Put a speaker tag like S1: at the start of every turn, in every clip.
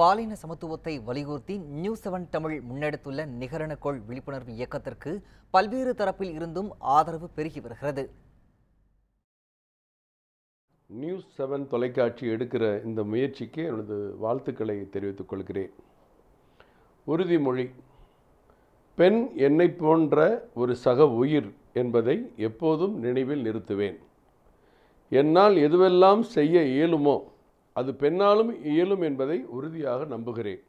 S1: பாலின சமத்துவத்தை வலியுறுத்தி நியூ செவன் தமிழ் முன்னெடுத்துள்ள நிகரணக்கோள் விழிப்புணர்வு இயக்கத்திற்கு பல்வேறு தரப்பில் இருந்தும் ஆதரவு பெருகி வருகிறது
S2: நியூஸ் செவன் தொலைக்காட்சி எடுக்கிற இந்த முயற்சிக்கு எனது வாழ்த்துக்களை தெரிவித்துக் கொள்கிறேன் உறுதிமொழி பெண் என்னை போன்ற ஒரு சக உயிர் என்பதை எப்போதும் நினைவில் நிறுத்துவேன் என்னால் எதுவெல்லாம் செய்ய இயலுமோ அது பெண்ணாலும் இயலும் என்பதை உறுதியாக நம்புகிறேன்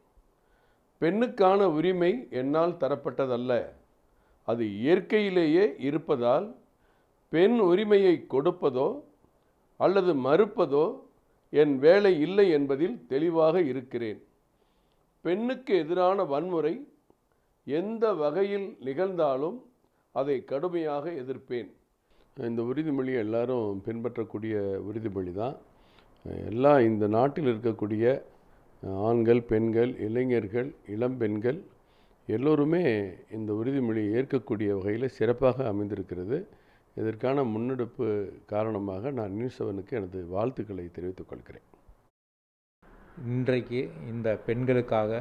S2: பெண்ணுக்கான உரிமை என்னால் தரப்பட்டதல்ல அது இயற்கையிலேயே இருப்பதால் பெண் உரிமையை கொடுப்பதோ அல்லது மறுப்பதோ என் வேலை இல்லை என்பதில் தெளிவாக இருக்கிறேன் பெண்ணுக்கு எதிரான வன்முறை எந்த வகையில் நிகழ்ந்தாலும் அதை கடுமையாக எதிர்ப்பேன் இந்த உறுதிமொழி எல்லாரும் பின்பற்றக்கூடிய உறுதிமொழி தான் எல்லாம் இந்த நாட்டில் இருக்கக்கூடிய ஆண்கள் பெண்கள் இளைஞர்கள் இளம்பெண்கள் எல்லோருமே இந்த உறுதிமொழியை ஏற்கக்கூடிய வகையில் சிறப்பாக அமைந்திருக்கிறது இதற்கான முன்னெடுப்பு காரணமாக நான் நியூஸ் செவனுக்கு எனது வாழ்த்துக்களை தெரிவித்துக் கொள்கிறேன்
S3: இன்றைக்கு இந்த பெண்களுக்காக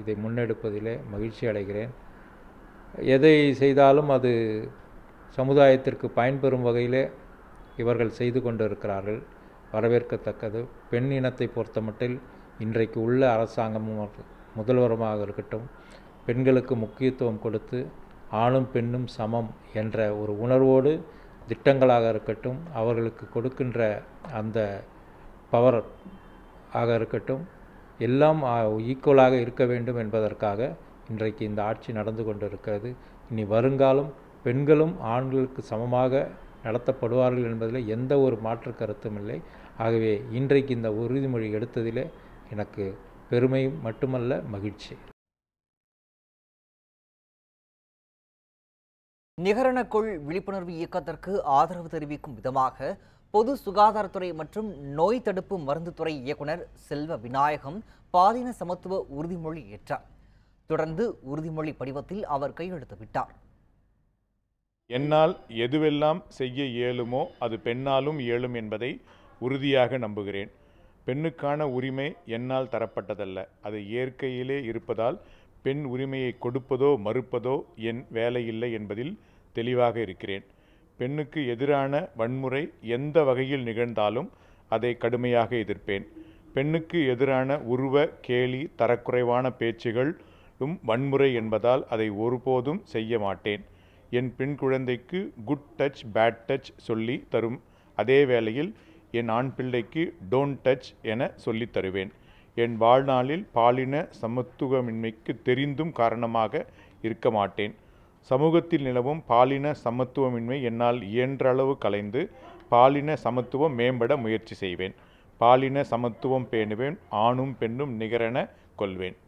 S3: இதை முன்னெடுப்பதிலே மகிழ்ச்சி அடைகிறேன் எதை செய்தாலும் அது சமுதாயத்திற்கு பயன்பெறும் வகையிலே இவர்கள் செய்து கொண்டிருக்கிறார்கள் வரவேற்கத்தக்கது பெண் இனத்தை பொறுத்தமட்டில் இன்றைக்கு உள்ள அரசாங்கமும் முதல்வருமாக இருக்கட்டும் பெண்களுக்கு முக்கியத்துவம் கொடுத்து ஆணும் பெண்ணும் சமம் என்ற ஒரு உணர்வோடு திட்டங்களாக இருக்கட்டும் அவர்களுக்கு கொடுக்கின்ற அந்த பவர் ஆக இருக்கட்டும் எல்லாம் ஈக்குவலாக இருக்க வேண்டும் என்பதற்காக இன்றைக்கு இந்த ஆட்சி நடந்து கொண்டிருக்கிறது இனி வருங்காலம் பெண்களும் ஆண்களுக்கு சமமாக நடத்தப்படுவார்கள் என்பதில் எந்த ஒரு மாற்று கருத்தும் இல்லை ஆகவே இன்றைக்கு இந்த உறுதிமொழி எடுத்ததிலே எனக்கு பெருமை மட்டுமல்ல மகிழ்ச்சி
S1: நிகரணக்குள் விழிப்புணர்வு இயக்கத்திற்கு ஆதரவு தெரிவிக்கும் விதமாக பொது சுகாதாரத்துறை மற்றும் நோய் தடுப்பு மருந்துத்துறை இயக்குனர் செல்வ விநாயகம் பாலின சமத்துவ உறுதிமொழி ஏற்றார் தொடர்ந்து உறுதிமொழி படிவத்தில் அவர் கையெழுத்து விட்டார்
S4: என்னால் எதுவெல்லாம் செய்ய இயலுமோ அது பெண்ணாலும் இயலும் என்பதை உறுதியாக நம்புகிறேன் பெண்ணுக்கான உரிமை என்னால் தரப்பட்டதல்ல அது இயற்கையிலே இருப்பதால் பெண் உரிமையை கொடுப்பதோ மறுப்பதோ என் வேலையில்லை என்பதில் தெளிவாக இருக்கிறேன் பெண்ணுக்கு எதிரான வன்முறை எந்த வகையில் நிகழ்ந்தாலும் அதை கடுமையாக எதிர்ப்பேன் பெண்ணுக்கு எதிரான உருவ கேலி தரக்குறைவான பேச்சுகளும் வன்முறை என்பதால் அதை ஒருபோதும் செய்ய மாட்டேன் என் பெண் குழந்தைக்கு குட் டச் பேட் டச் சொல்லி தரும் அதே வேளையில் என் ஆண் பிள்ளைக்கு டோன்ட் டச் என சொல்லித் தருவேன் என் வாழ்நாளில் பாலின சமத்துவமின்மைக்கு தெரிந்தும் காரணமாக இருக்க மாட்டேன் சமூகத்தில் நிலவும் பாலின சமத்துவமின்மை என்னால் இயன்றளவு கலைந்து பாலின சமத்துவம் மேம்பட முயற்சி செய்வேன் பாலின சமத்துவம் பேணுவேன் ஆணும் பெண்ணும் நிகரென கொள்வேன்